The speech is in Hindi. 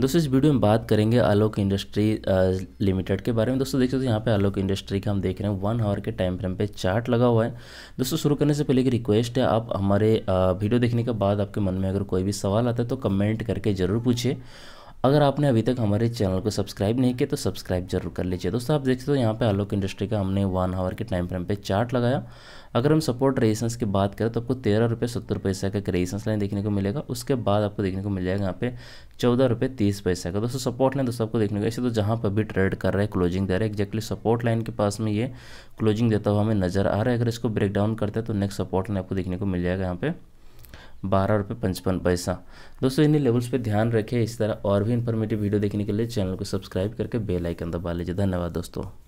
दोस्तों इस वीडियो में बात करेंगे आलोक इंडस्ट्री लिमिटेड के बारे में दोस्तों देख सकते हो यहाँ पे आलोक इंडस्ट्री का हम देख रहे हैं वन आवर के टाइम फ्रेम पे चार्ट लगा हुआ है दोस्तों शुरू करने से पहले एक रिक्वेस्ट है आप हमारे वीडियो देखने के बाद आपके मन में अगर कोई भी सवाल आता है तो कमेंट करके ज़रूर पूछिए अगर आपने अभी तक हमारे चैनल को सब्सक्राइब नहीं किया तो सब्सक्राइब जरूर कर लीजिए दोस्तों आप देखते हो यहाँ पे आलोक इंडस्ट्री का हमने वन आवर के टाइम फ्रेम पे चार्ट लगाया अगर हम सपोर्ट रेजिस्टेंस की बात करें तो आपको तेरह रुपये सत्तर पैसा का रेजिस्टेंस लाइन देखने को मिलेगा उसके बाद आपको देखने को मिल जाएगा यहाँ पे चौदह रुपये तीस पैसा का दोस्तों सपोर्ट लाइन दोस्तों आपको देखने को ऐसे तो जहाँ पर भी ट्रेड कर रहा है क्लोजिंग दे रहा है एक्जैक्टली सपोर्ट लाइन के पास में ये क्लोजिंग देता हुआ हमें नजर आ रहा है अगर इसको ब्रेक डाउन करते हैं तो नेक्स्ट सपोर्ट लाइन आपको देखने को मिल जाएगा यहाँ पे बारह रुपये पचपन पैसा दोस्तों इन्हीं लेवल्स पे ध्यान रखें इस तरह और भी इन्फॉर्मेटिव वीडियो देखने के लिए चैनल को सब्सक्राइब करके बेल आइकन दबा लीजिए धन्यवाद दोस्तों